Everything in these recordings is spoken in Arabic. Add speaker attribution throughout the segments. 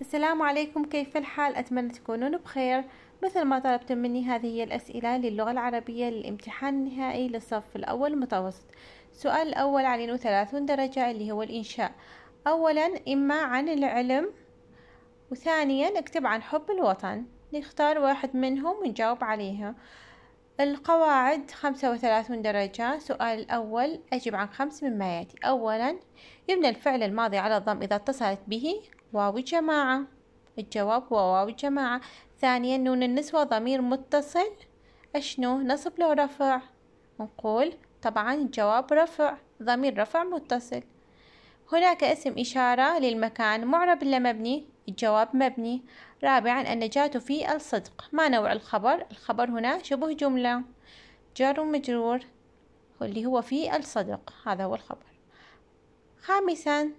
Speaker 1: السلام عليكم كيف الحال أتمنى تكونون بخير مثل ما طلبتم مني هذه هي الأسئلة للغة العربية للامتحان النهائي للصف الأول المتوسط السؤال الأول عن وثلاثون درجة اللي هو الإنشاء أولا إما عن العلم وثانيا اكتب عن حب الوطن نختار واحد منهم ونجاوب عليها القواعد خمسة وثلاثون درجة سؤال الأول أجب عن خمس مما يأتي أولا يبنى الفعل الماضي على الضم إذا اتصلت به واو جماعة الجواب هو واو جماعة ثانيا نون النسوة ضمير متصل أشنو نصب له رفع نقول طبعا الجواب رفع ضمير رفع متصل هناك اسم إشارة للمكان معرب إلا مبني الجواب مبني رابعا النجاة في الصدق ما نوع الخبر الخبر هنا شبه جملة جار مجرور اللي هو في الصدق هذا هو الخبر خامسا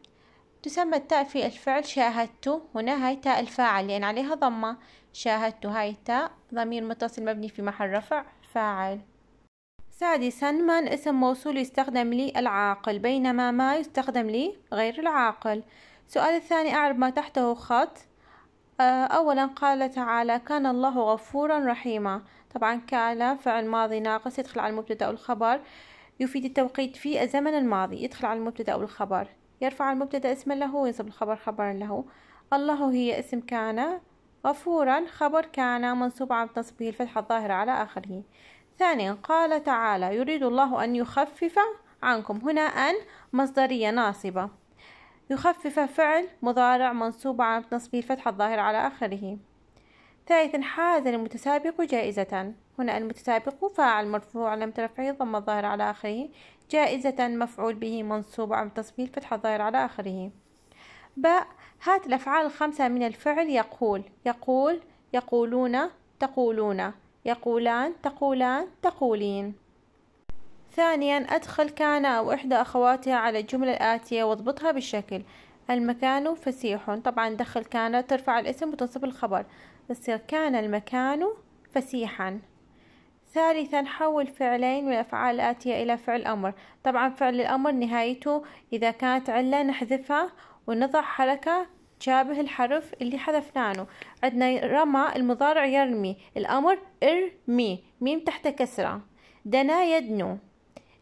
Speaker 1: تسمى التاء في الفعل شاهدت هنا هاي تاء الفاعل لأن عليها ضمة شاهدت هاي التاء ضمير متصل مبني في محل رفع فاعل سادسا من اسم موصول يستخدم لي العاقل بينما ما يستخدم لي غير العاقل السؤال الثاني أعرب ما تحته خط آه، أولا قال تعالى كان الله غفورا رحيما طبعا كان فعل ماضي ناقص يدخل على المبتدأ والخبر يفيد التوقيت في الزمن الماضي يدخل على المبتدأ والخبر يرفع المبتدأ اسما له وينصب الخبر خبرا له الله هي اسم كان غفورا خبر كان منصوب عن تنصبه الفتحة الظاهرة على آخره ثانيا قال تعالى يريد الله أن يخفف عنكم هنا أن مصدرية ناصبة يخفف فعل مضارع منصوب عن تصبيه الفتحة الظاهرة على آخره ثالثا حاز المتسابق جائزة هنا المتسابق فاعل مرفوع لم ترفعه ضم الظاهر على آخره جائزة مفعول به منصوب عن تصميم فتح الظاهر على آخره باء هات الأفعال الخمسة من الفعل يقول يقول يقولون تقولون يقولان تقولان تقولين ثانيا أدخل كان أو إحدى أخواتها على الجملة الآتية واضبطها بالشكل المكان فسيح طبعا دخل كان ترفع الاسم وتنصب الخبر بس كان المكان فسيحا ثالثا حول فعلين من الأفعال الآتية إلى فعل أمر طبعا فعل الأمر نهايته إذا كانت علة نحذفها ونضع حركة تشابه الحرف اللي حذفنا عنه عندنا رمى المضارع يرمي الأمر ارمي ميم تحت كسرة دنا يدنو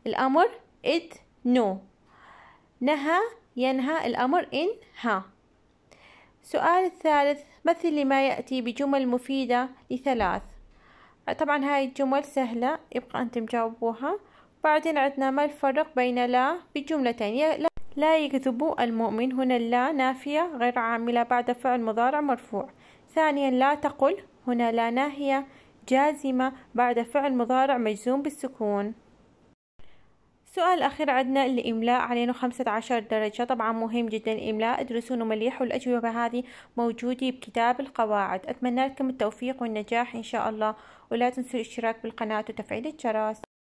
Speaker 1: الأمر ادنو نهى ينهى الأمر انها سؤال الثالث مثل لما يأتي بجمل مفيدة لثلاث طبعا هاي الجمل سهلة يبقى أنتم جاوبوها بعدين عندنا ما الفرق بين لا بجملتين لا يكذب المؤمن هنا لا نافية غير عاملة بعد فعل مضارع مرفوع ثانيا لا تقل هنا لا ناهية جازمة بعد فعل مضارع مجزوم بالسكون السؤال الأخير عندنا الإملاء علينا 15 درجة طبعا مهم جدا الإملاء ادرسونه مليح والأجوبة هذه موجودة بكتاب القواعد أتمنى لكم التوفيق والنجاح إن شاء الله ولا تنسوا الاشتراك بالقناة وتفعيل الجرس